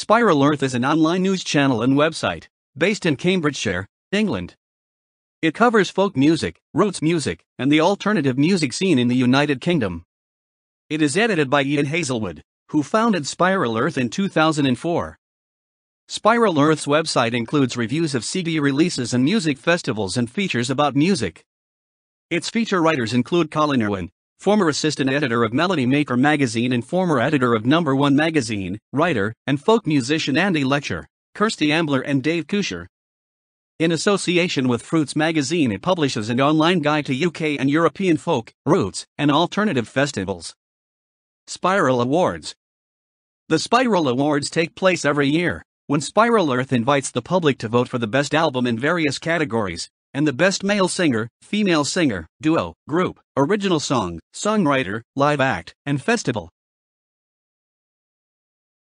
Spiral Earth is an online news channel and website based in Cambridgeshire, England. It covers folk music, roots music, and the alternative music scene in the United Kingdom. It is edited by Ian Hazelwood, who founded Spiral Earth in 2004. Spiral Earth's website includes reviews of CD releases and music festivals and features about music. Its feature writers include Colin Irwin, former assistant editor of Melody Maker magazine and former editor of Number One magazine, writer, and folk musician Andy Lecture, Kirsty Ambler and Dave Kusher. In association with Fruits magazine it publishes an online guide to UK and European folk, roots, and alternative festivals. Spiral Awards The Spiral Awards take place every year, when Spiral Earth invites the public to vote for the best album in various categories, and the Best Male Singer, Female Singer, Duo, Group, Original Song, Songwriter, Live Act, and Festival.